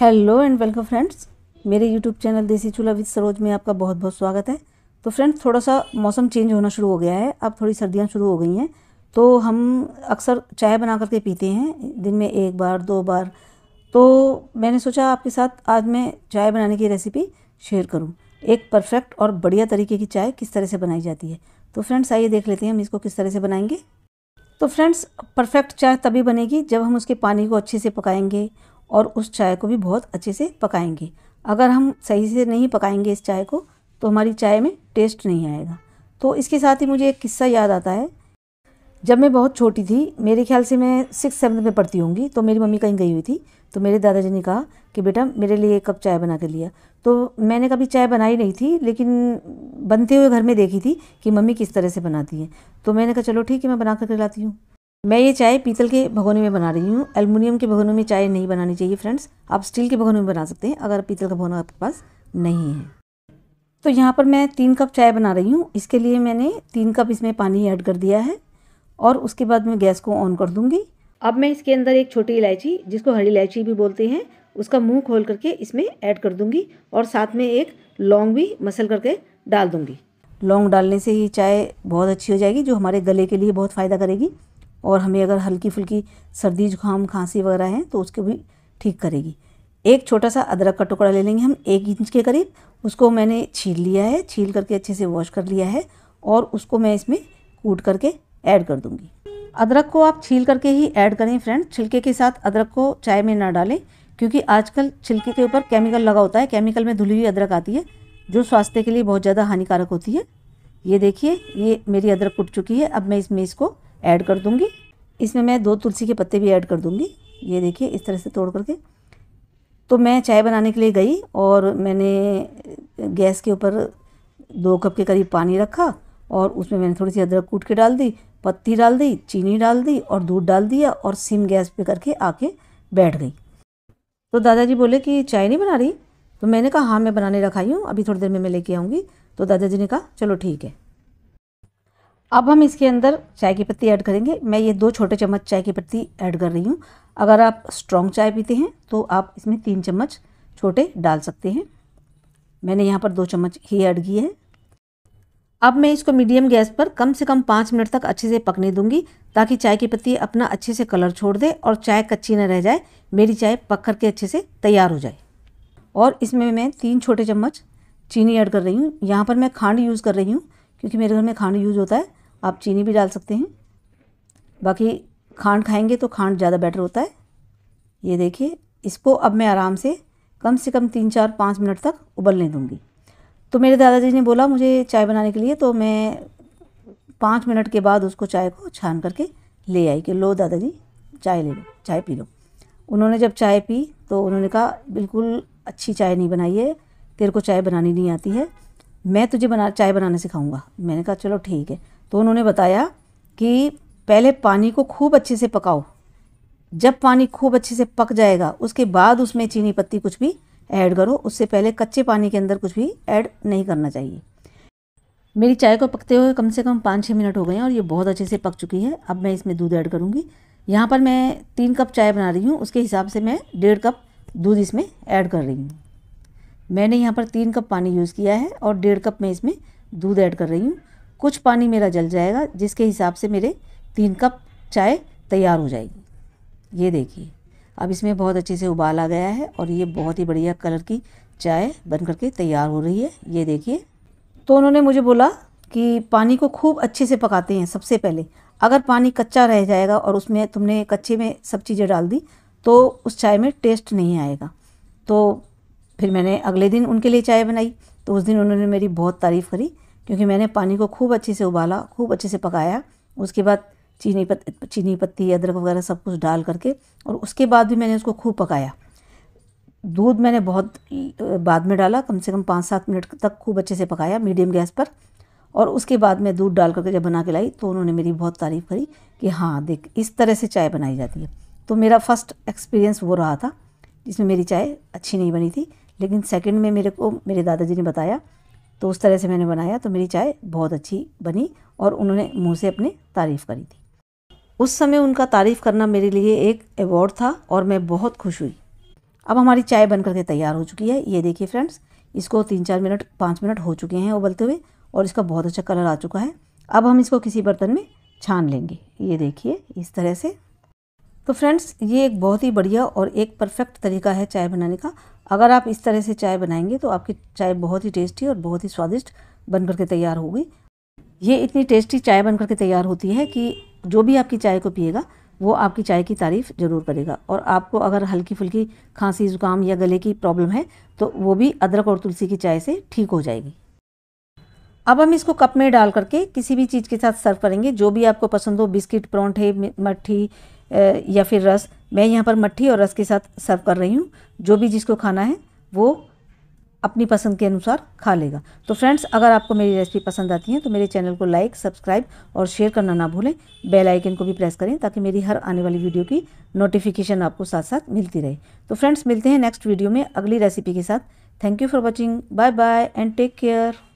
hello and welcome friends मेरे YouTube channel Desi Chulha with Saroj में आपका बहुत बहुत स्वागत है तो फ्रेंड्स थोड़ा सा मौसम चेंज होना शुरू हो गया है अब थोड़ी सर्दियाँ शुरू हो गई हैं तो हम अक्सर चाय बना करके पीते हैं दिन में एक बार दो बार तो मैंने सोचा आपके साथ आज मैं चाय बनाने की रेसिपी शेयर करूँ एक परफेक्ट और बढ़िया तरीके की चाय किस तरह से बनाई जाती है तो फ्रेंड्स आइए देख लेते हैं हम इसको किस तरह से बनाएंगे तो फ्रेंड्स परफेक्ट चाय तभी बनेगी जब हम उसके पानी को अच्छे से पकाएंगे और उस चाय को भी बहुत अच्छे से पकाएंगे अगर हम सही से नहीं पकाएंगे इस चाय को तो हमारी चाय में टेस्ट नहीं आएगा तो इसके साथ ही मुझे एक किस्सा याद आता है जब मैं बहुत छोटी थी मेरे ख्याल से मैं सिक्स सेवन्थ में पढ़ती होंगी तो मेरी मम्मी कहीं गई हुई थी तो मेरे दादाजी ने कहा कि बेटा मेरे लिए एक कप चाय बना कर लिया तो मैंने कभी चाय बनाई नहीं थी लेकिन बनते हुए घर में देखी थी कि मम्मी किस तरह से बनाती है तो मैंने कहा चलो ठीक है मैं बना करके लाती हूँ मैं ये चाय पीतल के भगोने में बना रही हूँ एलमिनियम के भगोने में चाय नहीं बनानी चाहिए फ्रेंड्स आप स्टील के भगोने में बना सकते हैं अगर पीतल का भगोना आपके पास नहीं है तो यहाँ पर मैं तीन कप चाय बना रही हूँ इसके लिए मैंने तीन कप इसमें पानी ऐड कर दिया है और उसके बाद मैं गैस को ऑन कर दूँगी अब मैं इसके अंदर एक छोटी इलायची जिसको हरी इलायची भी बोलते हैं उसका मुँह खोल करके इसमें ऐड कर दूँगी और साथ में एक लौंग भी मसल करके डाल दूँगी लौंग डालने से ही चाय बहुत अच्छी हो जाएगी जो हमारे गले के लिए बहुत फ़ायदा करेगी और हमें अगर हल्की फुल्की सर्दी जुकाम खांसी वगैरह है तो उसको भी ठीक करेगी एक छोटा सा अदरक का टुकड़ा ले लेंगे हम एक इंच के करीब उसको मैंने छील लिया है छील करके अच्छे से वॉश कर लिया है और उसको मैं इसमें कूट करके ऐड कर दूंगी अदरक को आप छील करके ही ऐड करें फ्रेंड छिलके के साथ अदरक को चाय में ना डालें क्योंकि आजकल छिलके के ऊपर केमिकल लगा होता है केमिकल में धुली हुई अदरक आती है जो स्वास्थ्य के लिए बहुत ज़्यादा हानिकारक होती है ये देखिए ये मेरी अदरक कूट चुकी है अब मैं इसमें इसको ऐड कर दूँगी इसमें मैं दो तुलसी के पत्ते भी ऐड कर दूँगी ये देखिए इस तरह से तोड़ करके तो मैं चाय बनाने के लिए गई और मैंने गैस के ऊपर दो कप के करीब पानी रखा और उसमें मैंने थोड़ी सी अदरक कूट के डाल दी पत्ती डाल दी चीनी डाल दी और दूध डाल दिया और सिम गैस पे करके आके बैठ गई तो दादाजी बोले कि चाय नहीं बना रही तो मैंने कहा हाँ मैं बनाने रखाई हूँ अभी थोड़ी देर में मैं लेके आऊँगी तो दादाजी ने कहा चलो ठीक है अब हम इसके अंदर चाय की पत्ती ऐड करेंगे मैं ये दो छोटे चम्मच चाय की पत्ती ऐड कर रही हूँ अगर आप स्ट्रॉन्ग चाय पीते हैं तो आप इसमें तीन चम्मच छोटे डाल सकते हैं मैंने यहाँ पर दो चम्मच ही ऐड किए हैं अब मैं इसको मीडियम गैस पर कम से कम पाँच मिनट तक अच्छे से पकने दूंगी ताकि चाय की पत्ती अपना अच्छे से कलर छोड़ दे और चाय कच्ची न रह जाए मेरी चाय पक कर के अच्छे से तैयार हो जाए और इसमें मैं तीन छोटे चम्मच चीनी ऐड कर रही हूँ यहाँ पर मैं खांड यूज़ कर रही हूँ क्योंकि मेरे घर में खांड यूज़ होता है आप चीनी भी डाल सकते हैं बाकी खांड खाएंगे तो खांड ज़्यादा बेटर होता है ये देखिए इसको अब मैं आराम से कम से कम तीन चार पाँच मिनट तक उबलने दूँगी तो मेरे दादाजी ने बोला मुझे चाय बनाने के लिए तो मैं पाँच मिनट के बाद उसको चाय को छान करके ले आई कि लो दादाजी चाय ले लो चाय पी लो उन्होंने जब चाय पी तो उन्होंने कहा बिल्कुल अच्छी चाय नहीं बनाई है तेरे को चाय बनानी नहीं आती है मैं तुझे बना चाय बनाना सिखाऊंगा मैंने कहा चलो ठीक है तो उन्होंने बताया कि पहले पानी को खूब अच्छे से पकाओ जब पानी खूब अच्छे से पक जाएगा उसके बाद उसमें चीनी पत्ती कुछ भी ऐड करो उससे पहले कच्चे पानी के अंदर कुछ भी ऐड नहीं करना चाहिए मेरी चाय को पकते हुए कम से कम पाँच छः मिनट हो गए हैं और ये बहुत अच्छे से पक चुकी है अब मैं इसमें दूध ऐड करूँगी यहाँ पर मैं तीन कप चाय बना रही हूँ उसके हिसाब से मैं डेढ़ कप दूध इसमें ऐड कर रही हूँ मैंने यहाँ पर तीन कप पानी यूज़ किया है और डेढ़ कप मैं इसमें दूध ऐड कर रही हूँ कुछ पानी मेरा जल जाएगा जिसके हिसाब से मेरे तीन कप चाय तैयार हो जाएगी ये देखिए अब इसमें बहुत अच्छे से उबाल आ गया है और ये बहुत ही बढ़िया कलर की चाय बन करके तैयार हो रही है ये देखिए तो उन्होंने मुझे बोला कि पानी को खूब अच्छे से पकाते हैं सबसे पहले अगर पानी कच्चा रह जाएगा और उसमें तुमने कच्चे में सब चीज़ें डाल दी तो उस चाय में टेस्ट नहीं आएगा तो फिर मैंने अगले दिन उनके लिए चाय बनाई तो उस दिन उन्होंने मेरी बहुत तारीफ़ करी क्योंकि मैंने पानी को खूब अच्छे से उबाला खूब अच्छे से पकाया उसके बाद चीनी पत चीनी पत्ती अदरक वगैरह सब कुछ डाल करके और उसके बाद भी मैंने उसको खूब पकाया दूध मैंने बहुत बाद में डाला कम से कम पाँच सात मिनट तक खूब अच्छे से पकाया मीडियम गैस पर और उसके बाद मैं दूध डाल करके जब बना के लाई तो उन्होंने मेरी बहुत तारीफ़ करी कि हाँ देख इस तरह से चाय बनाई जाती है तो मेरा फर्स्ट एक्सपीरियंस वो रहा था जिसमें मेरी चाय अच्छी नहीं बनी थी लेकिन सेकंड में मेरे को मेरे दादाजी ने बताया तो उस तरह से मैंने बनाया तो मेरी चाय बहुत अच्छी बनी और उन्होंने मुँह से अपनी तारीफ़ करी थी उस समय उनका तारीफ़ करना मेरे लिए एक अवॉर्ड था और मैं बहुत खुश हुई अब हमारी चाय बन करके तैयार हो चुकी है ये देखिए फ्रेंड्स इसको तीन चार मिनट पाँच मिनट हो चुके हैं उबलते हुए और इसका बहुत अच्छा कलर आ चुका है अब हम इसको किसी बर्तन में छान लेंगे ये देखिए इस तरह से तो फ्रेंड्स ये एक बहुत ही बढ़िया और एक परफेक्ट तरीका है चाय बनाने का अगर आप इस तरह से चाय बनाएंगे तो आपकी चाय बहुत ही टेस्टी और बहुत ही स्वादिष्ट बन करके तैयार होगी ये इतनी टेस्टी चाय बन करके तैयार होती है कि जो भी आपकी चाय को पिएगा वो आपकी चाय की तारीफ़ ज़रूर करेगा और आपको अगर हल्की फुल्की खांसी ज़ुकाम या गले की प्रॉब्लम है तो वो भी अदरक और तुलसी की चाय से ठीक हो जाएगी अब हम इसको कप में डाल करके किसी भी चीज़ के साथ सर्व करेंगे जो भी आपको पसंद हो बिस्किट परौंठे मट्ठी या फिर रस मैं यहाँ पर मट्ठी और रस के साथ सर्व कर रही हूँ जो भी जिसको खाना है वो अपनी पसंद के अनुसार खा लेगा तो फ्रेंड्स अगर आपको मेरी रेसिपी पसंद आती है तो मेरे चैनल को लाइक सब्सक्राइब और शेयर करना ना भूलें बेल आइकन को भी प्रेस करें ताकि मेरी हर आने वाली वीडियो की नोटिफिकेशन आपको साथ साथ मिलती रहे तो फ्रेंड्स मिलते हैं नेक्स्ट वीडियो में अगली रेसिपी के साथ thank you for watching bye bye and take care